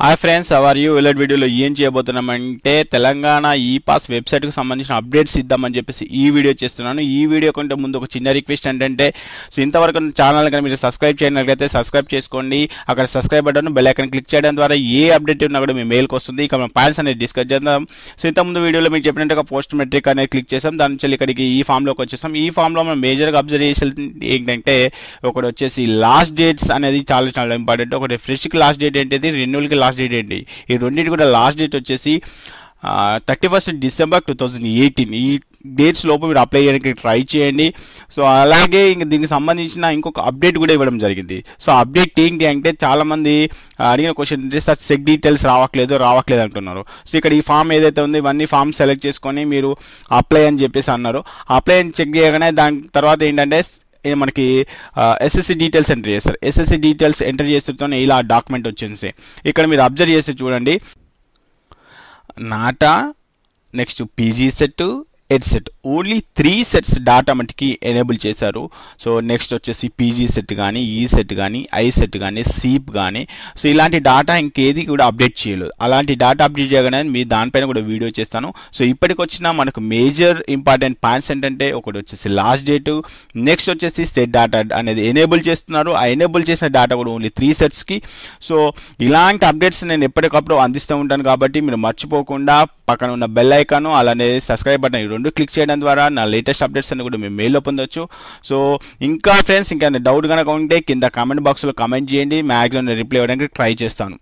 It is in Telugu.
హాయ్ ఫ్రెండ్స్ అవర్ యూ విలెట్ వీడియోలో ఏం చేయబోతున్నామంటే తెలంగాణ ఈ పాస్ వెబ్సైట్కి సంబంధించిన అప్డేట్స్ ఇద్దామని చెప్పేసి ఈ వీడియో చేస్తున్నాను ఈ వీడియో కంటే ముందు ఒక చిన్న రిక్వెస్ట్ ఏంటంటే సో ఇంతవరకు ఛానల్ కానీ మీరు సబ్స్క్రైబ్ చేయనట్లయితే సబ్స్క్రైబ్ చేసుకోండి అక్కడ subscribe button bell icon click చేయడం ద్వారా ఏ అప్డేట్ ఉన్నా కూడా మీ మెయిల్కి వస్తుంది ఇక మనం పాయింట్స్ అనేది డిస్కస్ చేద్దాం సో ఇంత ముందు వీడియోలో మీకు చెప్పినట్టుగా పోస్ట్ మెట్రిక్ అనేది క్లిక్ చేసాం దాని నుంచి ఇక్కడికి ఈ ఫామ్లోకి వచ్చేసాం ఈ ఫామ్లో మనం మేజర్గా అబ్జర్వ్ చేసేది ఏంటంటే ఒకటి వచ్చేసి లాస్ట్ డేట్స్ అనేది చాలా చాలా ఇంపార్టెంట్ ఒకటి ఫ్రెష్కి లాస్ట్ డేట్ ఏంటిది రెన్యూల్కి లాస్ట్ డేట్ ఏంటి ఈ రెండింటి కూడా లాస్ట్ డేట్ వచ్చేసి thirty first December two thousand eighteen ఈ డేట్స్ లోపు మీరు అప్లై చేయడానికి ట్రై చేయండి సో అలాగే ఇంక దీనికి సంబంధించిన ఇంకొక అప్డేట్ కూడా ఇవ్వడం జరిగింది సో అప్డేట్ ఏంటి అంటే చాలామంది అడిగిన క్వశ్చన్ అంటే సార్ సెక్ డీటెయిల్స్ రావట్లేదు రావట్లేదు అంటున్నారు సో ఇక్కడ ఈ ఫామ్ ఏదైతే ఉందో ఇవన్నీ ఫామ్ సెలెక్ట్ చేసుకొని మీరు అప్లై అని చెప్పేసి అన్నారు అప్లై అని చెక్ చేయగానే దాని తర్వాత ఏంటంటే మనకి ఎస్ఎస్సి డీటెయిల్స్ ఎంటర్ చేస్తారు ఎస్ఎస్సి డీటెయిల్స్ ఎంటర్ చేస్తూనే ఇలా డాక్యుమెంట్ వచ్చింది ఇక్కడ మీరు అబ్జర్వ్ చేస్తే చూడండి నాటా next PG CET eight set only three sets data మటుకి ఎనేబుల్ చేశారు సో నెక్స్ట్ వచ్చేసి పీజీ సెట్ కానీ ఈ సెట్ కానీ ఐ సెట్ కానీ సీప్ కానీ సో ఇలాంటి డాటా ఇంకేది కూడా అప్డేట్ చేయలేదు అలాంటి డాటా అప్డేట్ చేయగానే మీ దానిపైన కూడా వీడియో చేస్తాను సో ఇప్పటికొచ్చిన మనకు మేజర్ ఇంపార్టెంట్ పాయింట్స్ ఏంటంటే ఒకటి వచ్చేసి లాస్ట్ డేట్ నెక్స్ట్ వచ్చేసి సెట్ డాటా అనేది ఎనేబుల్ చేస్తున్నారు ఆ ఎనేబుల్ చేసిన డాటా కూడా ఓన్లీ త్రీ సెట్స్కి సో ఇలాంటి అప్డేట్స్ నేను ఎప్పటికప్పుడు అందిస్తూ ఉంటాను కాబట్టి మీరు మర్చిపోకుండా పక్కన ఉన్న బెల్ ఐకాను అలానే సబ్స్క్రైబ్ బటన్ రెండు క్లిక్ చేయడం ద్వారా నా లేటెస్ట్ అప్డేట్స్ అన్ని కూడా మేము మెయిల్లో పొందొచ్చు సో ఇంకా ఫ్రెండ్స్ ఇంకా డౌట్ కనుక ఉంటే కింద కామెంట్ బాక్స్లో కమెంట్ చేయండి మ్యాక్సిమం రిప్లై ఇవ్వడానికి ట్రై చేస్తాను